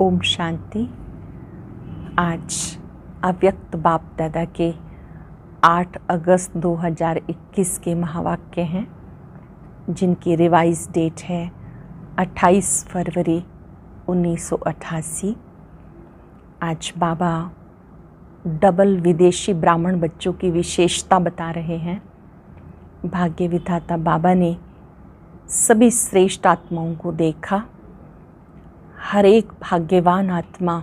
ओम शांति आज अव्यक्त बाप दादा के 8 अगस्त 2021 के महावाक्य हैं जिनकी रिवाइज डेट है 28 फरवरी 1988 आज बाबा डबल विदेशी ब्राह्मण बच्चों की विशेषता बता रहे हैं भाग्य विधाता बाबा ने सभी श्रेष्ठ आत्माओं को देखा हर एक भाग्यवान आत्मा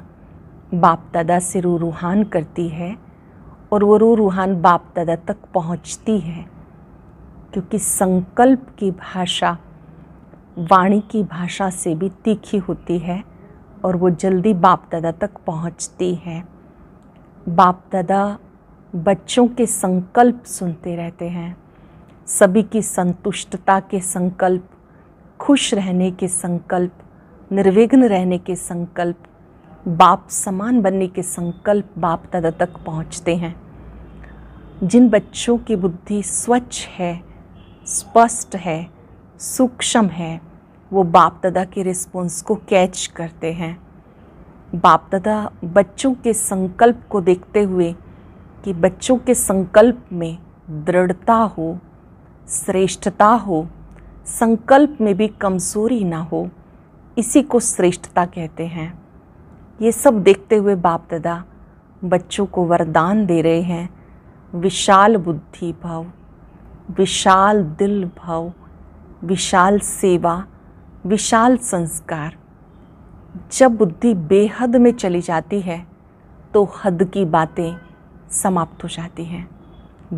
बाप दादा से रू रूहान करती है और वो रू रूहान बाप दादा तक पहुंचती है क्योंकि संकल्प की भाषा वाणी की भाषा से भी तीखी होती है और वो जल्दी बाप दादा तक पहुंचती है बाप दादा बच्चों के संकल्प सुनते रहते हैं सभी की संतुष्टता के संकल्प खुश रहने के संकल्प निर्विघ्न रहने के संकल्प बाप समान बनने के संकल्प बाप दादा तक पहुंचते हैं जिन बच्चों की बुद्धि स्वच्छ है स्पष्ट है सूक्ष्म है वो बाप दादा के रिस्पॉन्स को कैच करते हैं बाप दादा बच्चों के संकल्प को देखते हुए कि बच्चों के संकल्प में दृढ़ता हो श्रेष्ठता हो संकल्प में भी कमजोरी ना हो इसी को श्रेष्ठता कहते हैं ये सब देखते हुए बाप दादा बच्चों को वरदान दे रहे हैं विशाल बुद्धि भाव विशाल दिल भाव विशाल सेवा विशाल संस्कार जब बुद्धि बेहद में चली जाती है तो हद की बातें समाप्त हो जाती हैं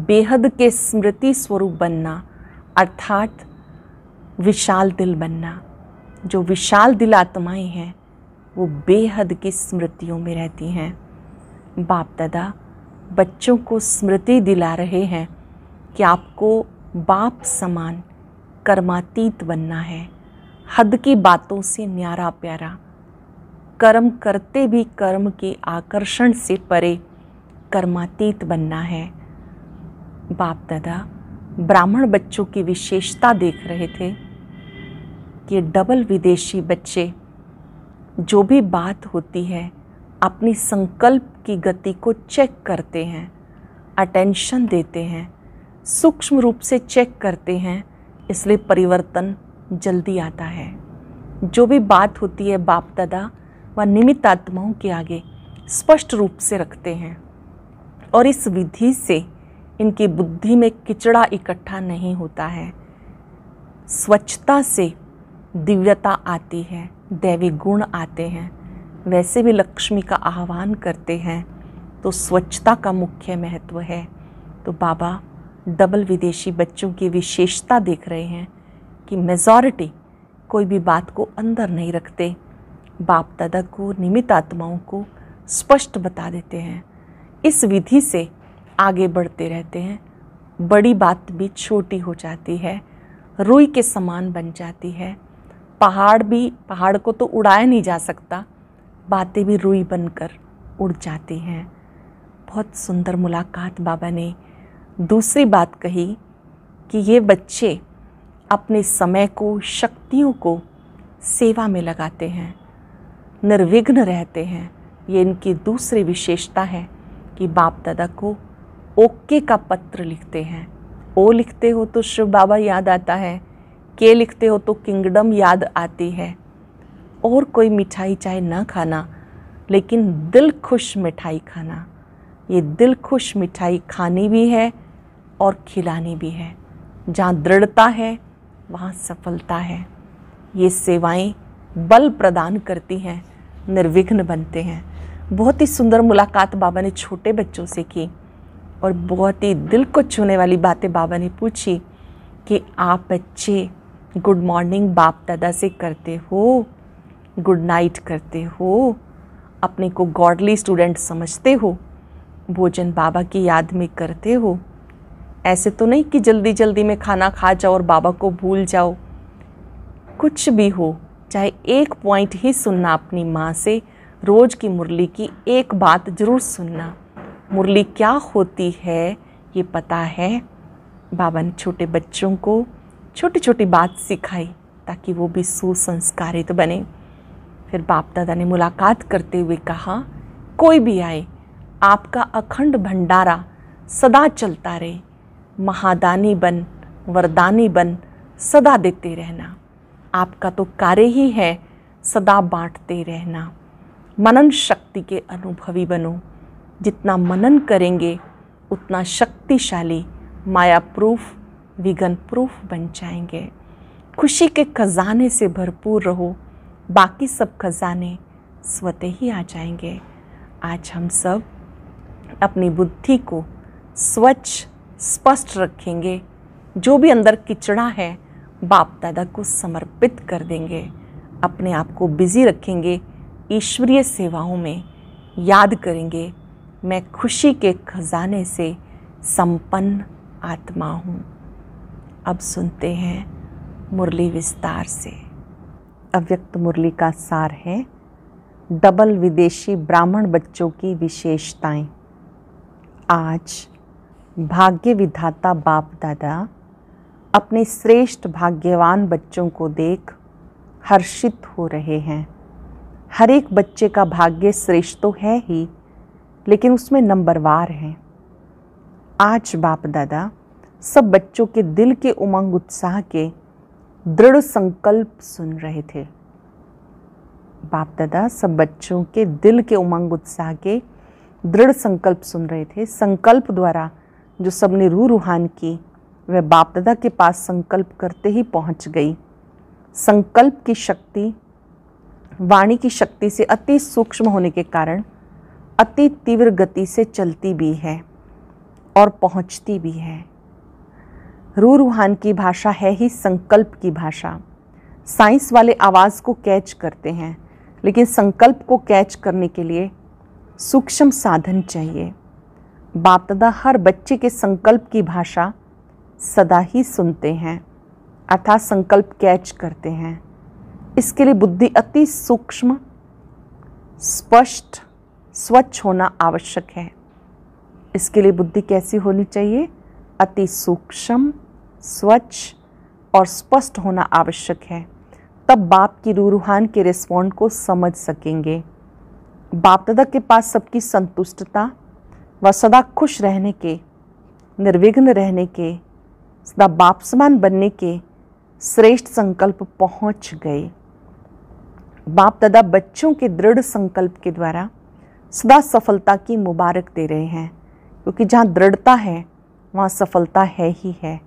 बेहद के स्मृति स्वरूप बनना अर्थात विशाल दिल बनना जो विशाल दिल आत्माएँ हैं वो बेहद की स्मृतियों में रहती हैं बाप दादा बच्चों को स्मृति दिला रहे हैं कि आपको बाप समान कर्मातीत बनना है हद की बातों से न्यारा प्यारा कर्म करते भी कर्म के आकर्षण से परे कर्मातीत बनना है बाप दादा ब्राह्मण बच्चों की विशेषता देख रहे थे कि डबल विदेशी बच्चे जो भी बात होती है अपनी संकल्प की गति को चेक करते हैं अटेंशन देते हैं सूक्ष्म रूप से चेक करते हैं इसलिए परिवर्तन जल्दी आता है जो भी बात होती है बाप दादा व निमित आत्माओं के आगे स्पष्ट रूप से रखते हैं और इस विधि से इनकी बुद्धि में किचड़ा इकट्ठा नहीं होता है स्वच्छता से दिव्यता आती है दैवी गुण आते हैं वैसे भी लक्ष्मी का आह्वान करते हैं तो स्वच्छता का मुख्य महत्व है तो बाबा डबल विदेशी बच्चों की विशेषता देख रहे हैं कि मेजॉरिटी कोई भी बात को अंदर नहीं रखते बाप दादा को निमित आत्माओं को स्पष्ट बता देते हैं इस विधि से आगे बढ़ते रहते हैं बड़ी बात भी छोटी हो जाती है रुई के समान बन जाती है पहाड़ भी पहाड़ को तो उड़ाया नहीं जा सकता बातें भी रुई बनकर उड़ जाती हैं बहुत सुंदर मुलाकात बाबा ने दूसरी बात कही कि ये बच्चे अपने समय को शक्तियों को सेवा में लगाते हैं निर्विघ्न रहते हैं ये इनकी दूसरी विशेषता है कि बाप दादा को ओके का पत्र लिखते हैं ओ लिखते हो तो शिव बाबा याद आता है के लिखते हो तो किंगडम याद आती है और कोई मिठाई चाहे ना खाना लेकिन दिल खुश मिठाई खाना ये दिल खुश मिठाई खानी भी है और खिलानी भी है जहाँ दृढ़ता है वहाँ सफलता है ये सेवाएं बल प्रदान करती हैं निर्विघ्न बनते हैं बहुत ही सुंदर मुलाकात बाबा ने छोटे बच्चों से की और बहुत ही दिल को छूने वाली बातें बाबा ने पूछी कि आप बच्चे गुड मॉर्निंग बाप दादा से करते हो गुड नाइट करते हो अपने को गॉडली स्टूडेंट समझते हो भोजन बाबा की याद में करते हो ऐसे तो नहीं कि जल्दी जल्दी में खाना खा जाओ और बाबा को भूल जाओ कुछ भी हो चाहे एक पॉइंट ही सुनना अपनी माँ से रोज़ की मुरली की एक बात ज़रूर सुनना मुरली क्या होती है ये पता है बाबा ने छोटे बच्चों को छोटी छोटी बात सिखाई ताकि वो भी सुसंस्कारित बने फिर बाप दादा ने मुलाकात करते हुए कहा कोई भी आए आपका अखंड भंडारा सदा चलता रहे महादानी बन वरदानी बन सदा देते रहना आपका तो कार्य ही है सदा बांटते रहना मनन शक्ति के अनुभवी बनो जितना मनन करेंगे उतना शक्तिशाली माया प्रूफ विगन प्रूफ बन जाएंगे खुशी के खजाने से भरपूर रहो बाकी सब खजाने स्वतः ही आ जाएंगे आज हम सब अपनी बुद्धि को स्वच्छ स्पष्ट रखेंगे जो भी अंदर किचड़ा है बाप दादा को समर्पित कर देंगे अपने आप को बिजी रखेंगे ईश्वरीय सेवाओं में याद करेंगे मैं खुशी के खजाने से संपन्न आत्मा हूँ अब सुनते हैं मुरली विस्तार से अव्यक्त मुरली का सार है डबल विदेशी ब्राह्मण बच्चों की विशेषताएं आज भाग्य विधाता बाप दादा अपने श्रेष्ठ भाग्यवान बच्चों को देख हर्षित हो रहे हैं हर एक बच्चे का भाग्य श्रेष्ठ तो है ही लेकिन उसमें नंबरवार हैं आज बाप दादा सब बच्चों के दिल के उमंग उत्साह के दृढ़ संकल्प सुन रहे थे बाप दादा सब बच्चों के दिल के उमंग उत्साह के दृढ़ संकल्प सुन रहे थे संकल्प द्वारा जो सबने रू रूहान की वह बाप दादा के पास संकल्प करते ही पहुंच गई संकल्प की शक्ति वाणी की शक्ति से अति सूक्ष्म होने के कारण अति तीव्र गति से चलती भी है और पहुंचती भी है रू रूहान की भाषा है ही संकल्प की भाषा साइंस वाले आवाज़ को कैच करते हैं लेकिन संकल्प को कैच करने के लिए सूक्ष्म साधन चाहिए दादा हर बच्चे के संकल्प की भाषा सदा ही सुनते हैं अर्थात संकल्प कैच करते हैं इसके लिए बुद्धि अति सूक्ष्म स्पष्ट स्वच्छ होना आवश्यक है इसके लिए बुद्धि कैसी होनी चाहिए अति सूक्ष्म स्वच्छ और स्पष्ट होना आवश्यक है तब बाप की रूहान के रिस्पॉन्ड को समझ सकेंगे बाप दादा के पास सबकी संतुष्टता व सदा खुश रहने के निर्विघ्न रहने के सदा बाप समान बनने के श्रेष्ठ संकल्प पहुंच गए बाप दादा बच्चों के दृढ़ संकल्प के द्वारा सदा सफलता की मुबारक दे रहे हैं क्योंकि जहाँ दृढ़ता है वहाँ सफलता है ही है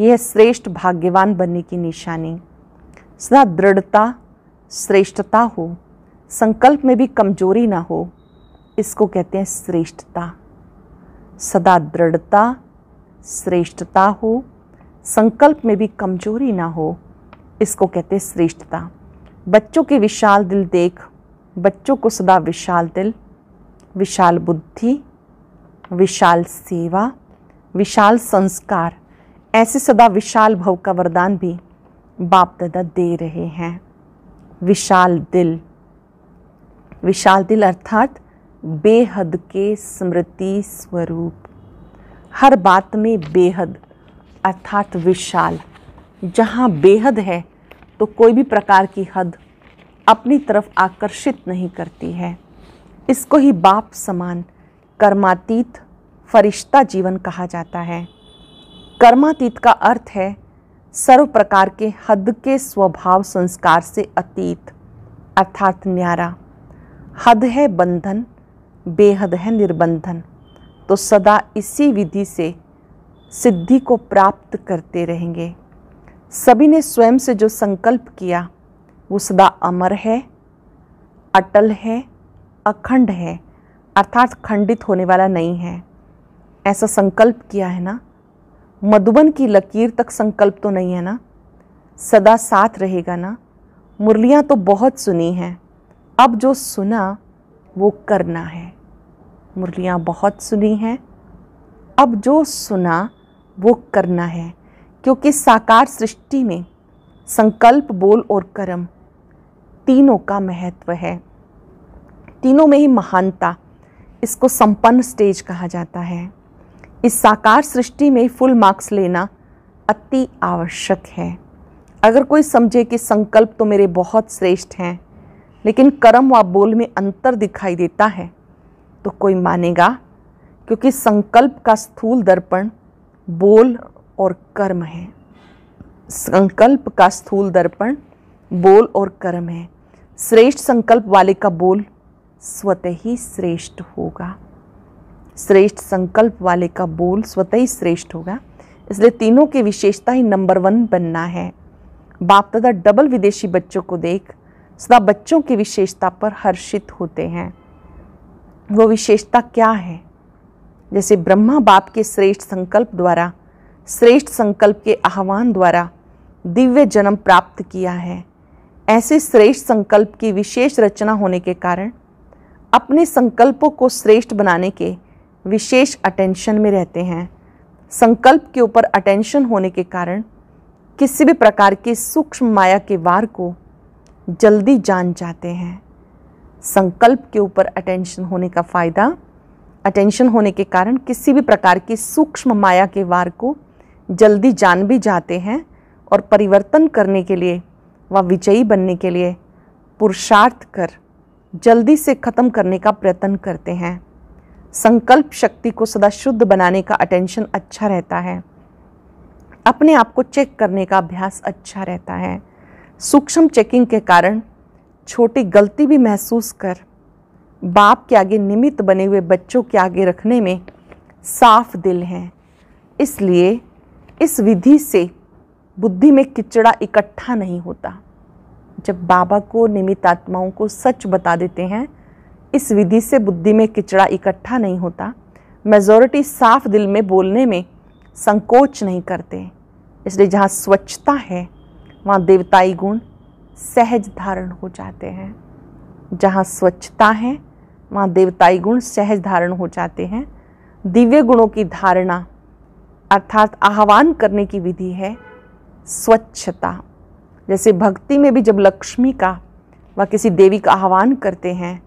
यह श्रेष्ठ भाग्यवान बनने की निशानी सदा दृढ़ता श्रेष्ठता हो संकल्प में भी कमजोरी ना हो इसको कहते हैं श्रेष्ठता सदा दृढ़ता श्रेष्ठता हो संकल्प में भी कमजोरी ना हो इसको कहते हैं श्रेष्ठता बच्चों के विशाल दिल देख बच्चों को सदा विशाल दिल विशाल बुद्धि विशाल सेवा विशाल संस्कार ऐसे सदा विशाल भव का वरदान भी बाप दादा दे रहे हैं विशाल दिल विशाल दिल अर्थात बेहद के स्मृति स्वरूप हर बात में बेहद अर्थात विशाल जहाँ बेहद है तो कोई भी प्रकार की हद अपनी तरफ आकर्षित नहीं करती है इसको ही बाप समान कर्मातीत फरिश्ता जीवन कहा जाता है कर्मातीत का अर्थ है सर्व प्रकार के हद के स्वभाव संस्कार से अतीत अर्थात न्यारा हद है बंधन बेहद है निर्बंधन तो सदा इसी विधि से सिद्धि को प्राप्त करते रहेंगे सभी ने स्वयं से जो संकल्प किया वो सदा अमर है अटल है अखंड है अर्थात खंडित होने वाला नहीं है ऐसा संकल्प किया है ना मधुबन की लकीर तक संकल्प तो नहीं है ना सदा साथ रहेगा ना मुरलियाँ तो बहुत सुनी हैं अब जो सुना वो करना है मुरलियाँ बहुत सुनी हैं अब जो सुना वो करना है क्योंकि साकार सृष्टि में संकल्प बोल और कर्म तीनों का महत्व है तीनों में ही महानता इसको संपन्न स्टेज कहा जाता है इस साकार सृष्टि में फुल मार्क्स लेना अति आवश्यक है अगर कोई समझे कि संकल्प तो मेरे बहुत श्रेष्ठ हैं लेकिन कर्म व बोल में अंतर दिखाई देता है तो कोई मानेगा क्योंकि संकल्प का स्थूल दर्पण बोल और कर्म है संकल्प का स्थूल दर्पण बोल और कर्म है श्रेष्ठ संकल्प वाले का बोल स्वतः ही श्रेष्ठ होगा श्रेष्ठ संकल्प वाले का बोल स्वतः ही श्रेष्ठ होगा इसलिए तीनों की विशेषता ही नंबर वन बनना है बाप तथा डबल विदेशी बच्चों को देख सदा बच्चों की विशेषता पर हर्षित होते हैं वो विशेषता क्या है जैसे ब्रह्मा बाप के श्रेष्ठ संकल्प द्वारा श्रेष्ठ संकल्प के आह्वान द्वारा दिव्य जन्म प्राप्त किया है ऐसे श्रेष्ठ संकल्प की विशेष रचना होने के कारण अपने संकल्पों को श्रेष्ठ बनाने के विशेष अटेंशन में रहते हैं संकल्प के ऊपर अटेंशन होने के कारण किसी भी प्रकार के सूक्ष्म माया के वार को जल्दी जान जाते हैं संकल्प के ऊपर अटेंशन होने का फ़ायदा अटेंशन होने के कारण किसी भी प्रकार की सूक्ष्म माया के वार को जल्दी जान भी जाते हैं और परिवर्तन करने के लिए व विजयी बनने के लिए पुरुषार्थ कर जल्दी से ख़त्म करने का प्रयत्न करते हैं संकल्प शक्ति को सदा शुद्ध बनाने का अटेंशन अच्छा रहता है अपने आप को चेक करने का अभ्यास अच्छा रहता है सूक्ष्म चेकिंग के कारण छोटी गलती भी महसूस कर बाप के आगे निमित्त बने हुए बच्चों के आगे रखने में साफ दिल हैं इसलिए इस विधि से बुद्धि में किचड़ा इकट्ठा नहीं होता जब बाबा को निमित्त आत्माओं को सच बता देते हैं इस विधि से बुद्धि में किचड़ा इकट्ठा नहीं होता मेजोरिटी साफ दिल में बोलने में संकोच नहीं करते इसलिए जहाँ स्वच्छता है वहाँ देवताई गुण सहज धारण हो जाते हैं जहाँ स्वच्छता है वहाँ देवताई गुण सहज धारण हो जाते हैं दिव्य गुणों की धारणा अर्थात आह्वान करने की विधि है स्वच्छता जैसे भक्ति में भी जब लक्ष्मी का व किसी देवी का आह्वान करते हैं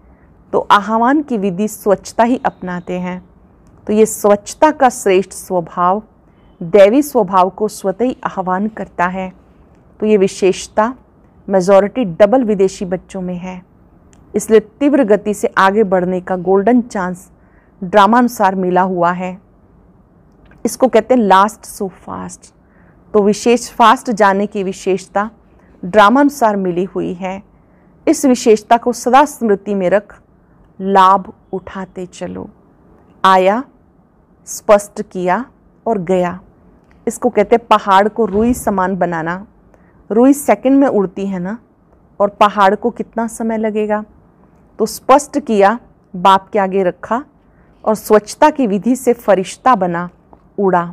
तो आह्वान की विधि स्वच्छता ही अपनाते हैं तो ये स्वच्छता का श्रेष्ठ स्वभाव दैवी स्वभाव को स्वतः ही आह्वान करता है तो ये विशेषता मेजॉरिटी डबल विदेशी बच्चों में है इसलिए तीव्र गति से आगे बढ़ने का गोल्डन चांस ड्रामानुसार मिला हुआ है इसको कहते हैं लास्ट सो फास्ट तो विशेष फास्ट जाने की विशेषता ड्रामानुसार मिली हुई है इस विशेषता को सदा स्मृति में रख लाभ उठाते चलो आया स्पष्ट किया और गया इसको कहते हैं पहाड़ को रुई समान बनाना रुई सेकंड में उड़ती है ना और पहाड़ को कितना समय लगेगा तो स्पष्ट किया बाप के आगे रखा और स्वच्छता की विधि से फरिश्ता बना उड़ा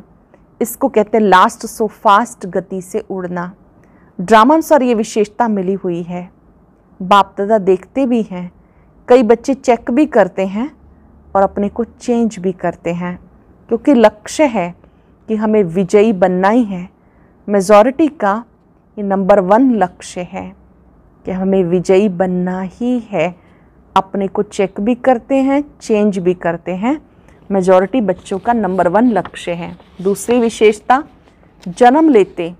इसको कहते हैं लास्ट सो फास्ट गति से उड़ना ड्रामानुसार ये विशेषता मिली हुई है बाप दादा देखते भी हैं कई बच्चे चेक भी करते हैं और अपने को चेंज भी करते हैं क्योंकि लक्ष्य है कि हमें विजयी बनना ही है मेजॉरिटी का ये नंबर वन लक्ष्य है कि हमें विजयी बनना ही है अपने को चेक भी करते हैं चेंज भी करते हैं मेजॉरिटी बच्चों का नंबर वन लक्ष्य है दूसरी विशेषता जन्म लेते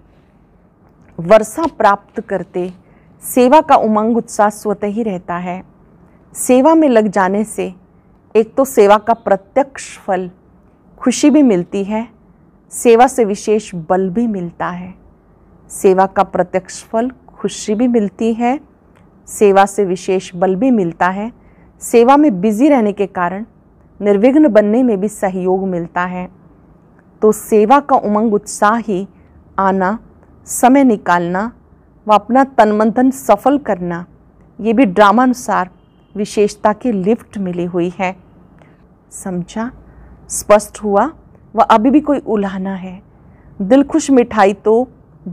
वर्षा प्राप्त करते सेवा का उमंग उत्साह स्वतः ही रहता है सेवा में लग जाने से एक तो सेवा का प्रत्यक्ष फल खुशी भी मिलती है सेवा से विशेष बल भी मिलता है सेवा का प्रत्यक्ष फल खुशी भी मिलती है सेवा से विशेष बल भी मिलता है सेवा में बिजी रहने के कारण निर्विघ्न बनने में भी सहयोग मिलता है तो सेवा का उमंग उत्साह ही आना समय निकालना व अपना तन मंथन सफल करना ये भी ड्रामानुसार विशेषता की लिफ्ट मिली हुई है समझा स्पष्ट हुआ वह अभी भी कोई उल्हाना है दिल खुश मिठाई तो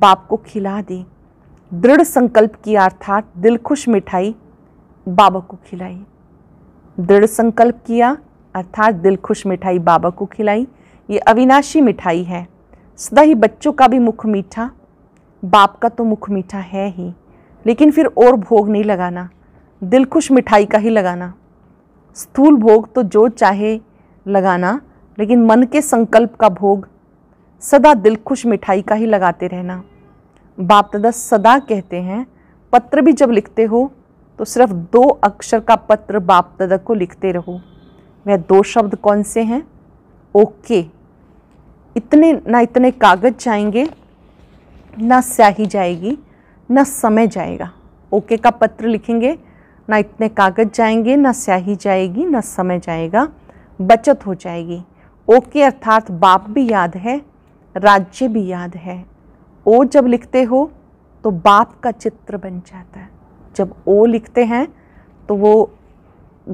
बाप को खिला दी दृढ़ संकल्प किया अर्थात दिल खुश मिठाई बाबा को खिलाई दृढ़ संकल्प किया अर्थात दिल खुश मिठाई बाबा को खिलाई ये अविनाशी मिठाई है सदा ही बच्चों का भी मुख मीठा बाप का तो मुख मीठा है ही लेकिन फिर और भोग नहीं लगाना दिलखुश मिठाई का ही लगाना स्थूल भोग तो जो चाहे लगाना लेकिन मन के संकल्प का भोग सदा दिलखुश मिठाई का ही लगाते रहना बाप दादा सदा कहते हैं पत्र भी जब लिखते हो तो सिर्फ दो अक्षर का पत्र बाप दादा को लिखते रहो वह दो शब्द कौन से हैं ओके इतने ना इतने कागज़ जाएंगे ना स्याही जाएगी ना समय जाएगा ओके का पत्र लिखेंगे ना इतने कागज़ जाएंगे ना स्याही जाएगी ना समय जाएगा बचत हो जाएगी ओके अर्थात बाप भी याद है राज्य भी याद है ओ जब लिखते हो तो बाप का चित्र बन जाता है जब ओ लिखते हैं तो वो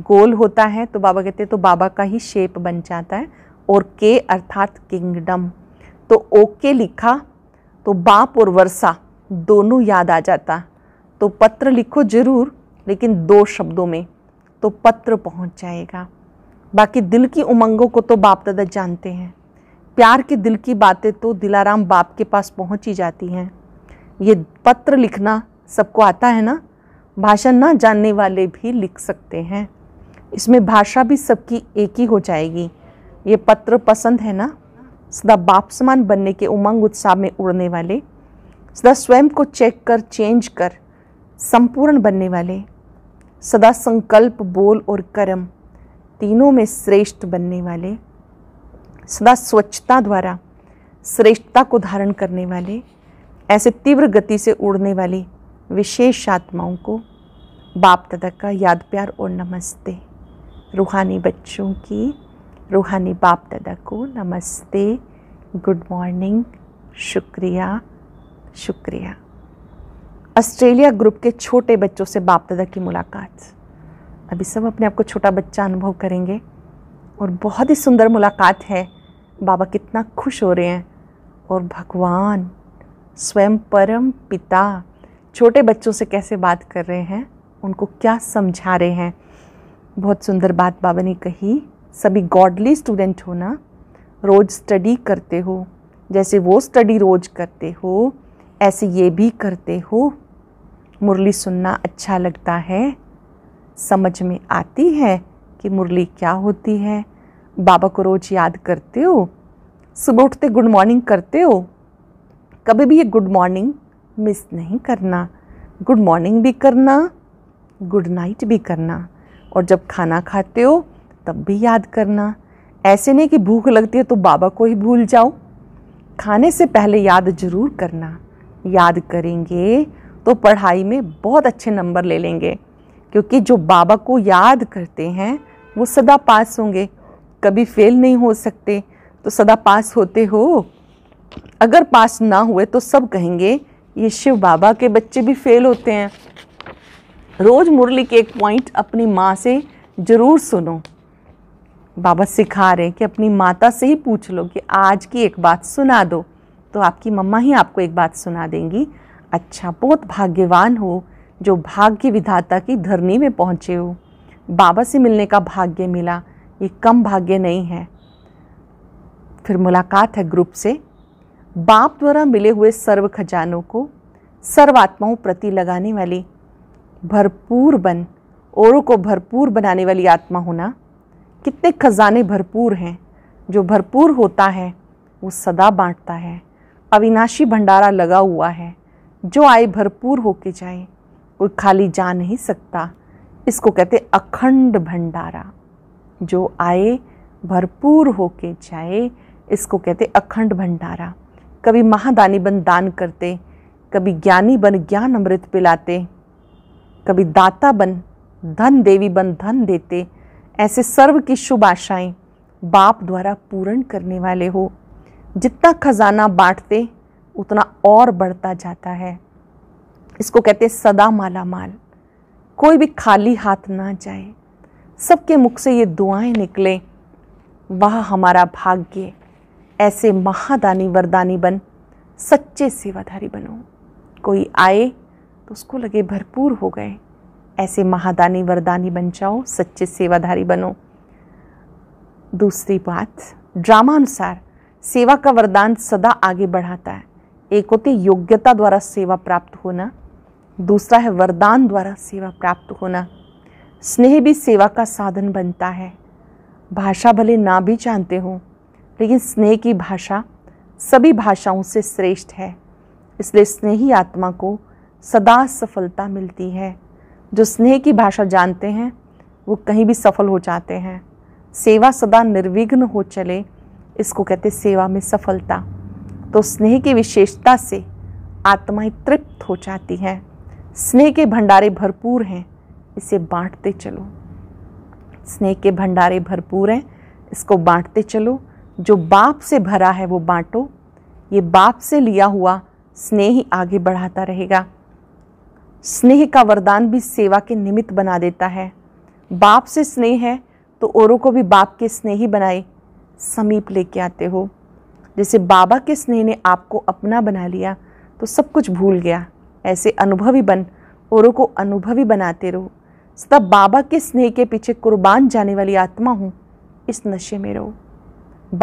गोल होता है तो बाबा कहते हैं तो बाबा का ही शेप बन जाता है और के अर्थात किंगडम तो ओके लिखा तो बाप और वर्षा दोनों याद आ जाता तो पत्र लिखो ज़रूर लेकिन दो शब्दों में तो पत्र पहुंच जाएगा बाकी दिल की उमंगों को तो बाप दादा जानते हैं प्यार के दिल की बातें तो दिलाराम बाप के पास पहुंच ही जाती हैं ये पत्र लिखना सबको आता है ना भाषा ना जानने वाले भी लिख सकते हैं इसमें भाषा भी सबकी एक ही हो जाएगी ये पत्र पसंद है ना सदा बाप समान बनने के उमंग उत्साह में उड़ने वाले सदा स्वयं को चेक कर चेंज कर संपूर्ण बनने वाले सदा संकल्प बोल और कर्म तीनों में श्रेष्ठ बनने वाले सदा स्वच्छता द्वारा श्रेष्ठता को धारण करने वाले ऐसे तीव्र गति से उड़ने वाली विशेष आत्माओं को बाप दादा का याद प्यार और नमस्ते रूहानी बच्चों की रूहानी बाप दादा को नमस्ते गुड मॉर्निंग शुक्रिया शुक्रिया ऑस्ट्रेलिया ग्रुप के छोटे बच्चों से बाप दादा की मुलाकात अभी सब अपने आप को छोटा बच्चा अनुभव करेंगे और बहुत ही सुंदर मुलाकात है बाबा कितना खुश हो रहे हैं और भगवान स्वयं परम पिता छोटे बच्चों से कैसे बात कर रहे हैं उनको क्या समझा रहे हैं बहुत सुंदर बात बाबा ने कही सभी गॉडली स्टूडेंट हो ना रोज़ स्टडी करते हो जैसे वो स्टडी रोज़ करते हो ऐसे ये भी करते हो मुरली सुनना अच्छा लगता है समझ में आती है कि मुरली क्या होती है बाबा को रोज़ याद करते हो सुबह उठते गुड मॉर्निंग करते हो कभी भी ये गुड मॉर्निंग मिस नहीं करना गुड मॉर्निंग भी करना गुड नाइट भी करना और जब खाना खाते हो तब भी याद करना ऐसे नहीं कि भूख लगती है तो बाबा को ही भूल जाओ खाने से पहले याद ज़रूर करना याद करेंगे तो पढ़ाई में बहुत अच्छे नंबर ले लेंगे क्योंकि जो बाबा को याद करते हैं वो सदा पास होंगे कभी फेल नहीं हो सकते तो सदा पास होते हो अगर पास ना हुए तो सब कहेंगे ये शिव बाबा के बच्चे भी फेल होते हैं रोज़ मुरली के एक पॉइंट अपनी माँ से ज़रूर सुनो बाबा सिखा रहे हैं कि अपनी माता से ही पूछ लो कि आज की एक बात सुना दो तो आपकी मम्मा ही आपको एक बात सुना देंगी अच्छा बहुत भाग्यवान हो जो भाग्य विधाता की धरनी में पहुँचे हो बाबा से मिलने का भाग्य मिला ये कम भाग्य नहीं है फिर मुलाकात है ग्रुप से बाप द्वारा मिले हुए सर्व खजानों को सर्वात्माओं प्रति लगाने वाली भरपूर बन औरों को भरपूर बनाने वाली आत्मा होना कितने खजाने भरपूर हैं जो भरपूर होता है वो सदा बांटता है अविनाशी भंडारा लगा हुआ है जो आए भरपूर होके जाए कोई खाली जा नहीं सकता इसको कहते अखंड भंडारा जो आए भरपूर होके जाए इसको कहते अखंड भंडारा कभी महादानी बन दान करते कभी ज्ञानी बन ज्ञान अमृत पिलाते कभी दाता बन धन देवी बन धन देते ऐसे सर्व की शुभ आशाएं बाप द्वारा पूर्ण करने वाले हो जितना खजाना बांटते उतना और बढ़ता जाता है इसको कहते हैं सदा माला माल कोई भी खाली हाथ ना जाए सबके मुख से ये दुआएं निकलें वह हमारा भाग्य ऐसे महादानी वरदानी बन सच्चे सेवाधारी बनो कोई आए तो उसको लगे भरपूर हो गए ऐसे महादानी वरदानी बन जाओ सच्चे सेवाधारी बनो दूसरी बात ड्रामानुसार सेवा का वरदान सदा आगे बढ़ाता है एक होती योग्यता द्वारा सेवा प्राप्त होना दूसरा है वरदान द्वारा सेवा प्राप्त होना स्नेह भी सेवा का साधन बनता है भाषा भले ना भी जानते हों लेकिन स्नेह की भाषा सभी भाषाओं से श्रेष्ठ है इसलिए स्नेही आत्मा को सदा सफलता मिलती है जो स्नेह की भाषा जानते हैं वो कहीं भी सफल हो जाते हैं सेवा सदा निर्विघ्न हो चले इसको कहते सेवा में सफलता तो स्नेह की विशेषता से आत्माएं तृप्त हो जाती हैं स्नेह के भंडारे भरपूर हैं इसे बांटते चलो स्नेह के भंडारे भरपूर हैं इसको बांटते चलो जो बाप से भरा है वो बांटो ये बाप से लिया हुआ स्नेह ही आगे बढ़ाता रहेगा स्नेह का वरदान भी सेवा के निमित्त बना देता है बाप से स्नेह है तो औरों को भी बाप के स्नेही बनाए समीप लेके आते हो जैसे बाबा के स्नेह ने आपको अपना बना लिया तो सब कुछ भूल गया ऐसे अनुभवी बन औरों को अनुभवी बनाते रहो सदा बाबा के स्नेह के पीछे कुर्बान जाने वाली आत्मा हूँ इस नशे में रहो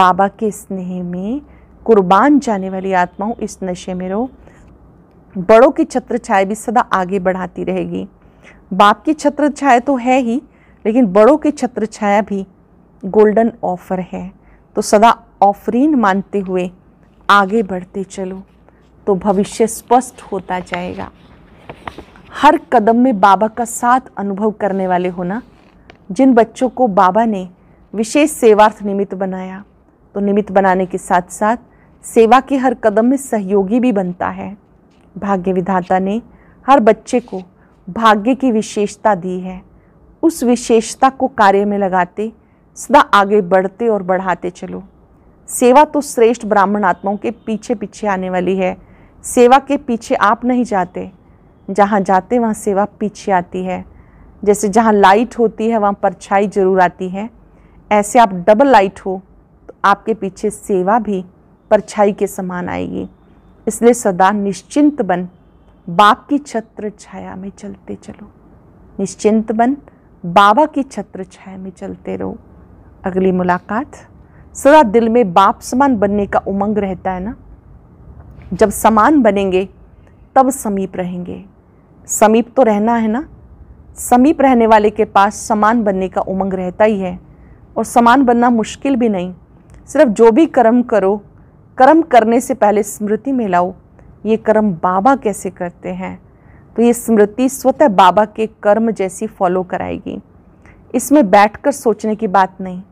बाबा के स्नेह में कुर्बान जाने वाली आत्मा हूँ इस नशे में रहो बड़ों की छत्र छाया भी सदा आगे बढ़ाती रहेगी बाप की छत्र छाया तो है ही लेकिन बड़ों की छत्र छाया भी गोल्डन ऑफर है तो सदा ऑफरीन मानते हुए आगे बढ़ते चलो तो भविष्य स्पष्ट होता जाएगा हर कदम में बाबा का साथ अनुभव करने वाले होना जिन बच्चों को बाबा ने विशेष सेवार्थ निमित्त बनाया तो निमित्त बनाने के साथ साथ सेवा के हर कदम में सहयोगी भी बनता है भाग्य विधाता ने हर बच्चे को भाग्य की विशेषता दी है उस विशेषता को कार्य में लगाते सदा आगे बढ़ते और बढ़ाते चलो सेवा तो श्रेष्ठ ब्राह्मण आत्माओं के पीछे पीछे आने वाली है सेवा के पीछे आप नहीं जाते जहाँ जाते वहाँ सेवा पीछे आती है जैसे जहाँ लाइट होती है वहाँ परछाई जरूर आती है ऐसे आप डबल लाइट हो तो आपके पीछे सेवा भी परछाई के समान आएगी इसलिए सदा निश्चिंत बन बाप की छत्र छाया में चलते चलो निश्चिंत बन बाबा की छत्र छाया में चलते रहो अगली मुलाकात सदा दिल में बाप समान बनने का उमंग रहता है ना जब समान बनेंगे तब समीप रहेंगे समीप तो रहना है ना समीप रहने वाले के पास समान बनने का उमंग रहता ही है और समान बनना मुश्किल भी नहीं सिर्फ जो भी कर्म करो कर्म करने से पहले स्मृति में लाओ ये कर्म बाबा कैसे करते हैं तो ये स्मृति स्वतः बाबा के कर्म जैसी फॉलो कराएगी इसमें बैठकर सोचने की बात नहीं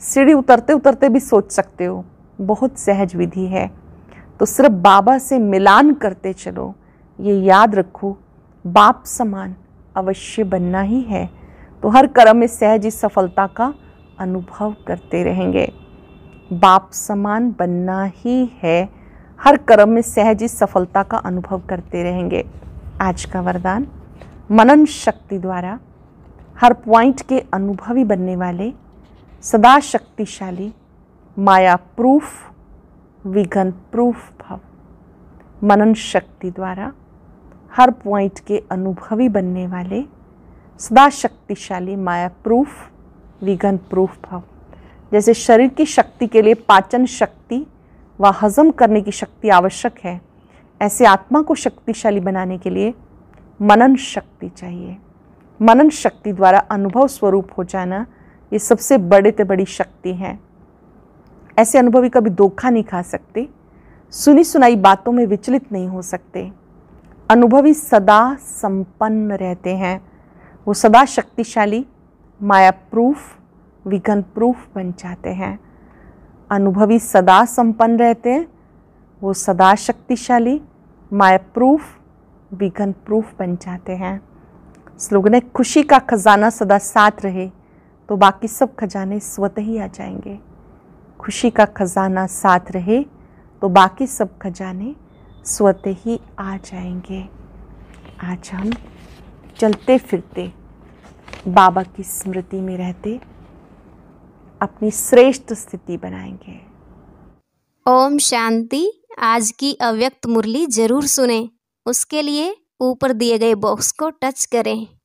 सीढ़ी उतरते उतरते भी सोच सकते हो बहुत सहज विधि है तो सिर्फ बाबा से मिलान करते चलो ये याद रखो बाप समान अवश्य बनना ही है तो हर कर्म में सहज इस सफलता का अनुभव करते रहेंगे बाप समान बनना ही है हर कर्म में सहज इस सफलता का अनुभव करते रहेंगे आज का वरदान मनन शक्ति द्वारा हर पॉइंट के अनुभवी बनने वाले सदा शक्तिशाली माया प्रूफ विघन प्रूफ भाव मनन शक्ति द्वारा हर पॉइंट के अनुभवी बनने वाले सदा शक्तिशाली माया प्रूफ विघन प्रूफ भाव जैसे शरीर की शक्ति के लिए पाचन शक्ति व हजम करने की शक्ति आवश्यक है ऐसे आत्मा को शक्तिशाली बनाने के लिए मनन शक्ति चाहिए मनन शक्ति द्वारा अनुभव स्वरूप हो जाना ये सबसे बड़े से बड़ी शक्ति हैं ऐसे अनुभवी कभी धोखा नहीं खा सकते सुनी सुनाई बातों में विचलित नहीं हो सकते अनुभवी सदा संपन्न रहते हैं वो सदा शक्तिशाली माया प्रूफ विघन प्रूफ बन जाते हैं अनुभवी सदा संपन्न रहते हैं वो सदा शक्तिशाली माया प्रूफ विघन प्रूफ बन जाते हैं स्लोगन है खुशी का खजाना सदा साथ रहे तो बाकी सब खजाने स्वतः ही आ जाएंगे खुशी का खजाना साथ रहे तो बाकी सब खजाने स्वतः ही आ जाएंगे आज हम चलते फिरते बाबा की स्मृति में रहते अपनी श्रेष्ठ स्थिति बनाएंगे ओम शांति आज की अव्यक्त मुरली जरूर सुने उसके लिए ऊपर दिए गए बॉक्स को टच करें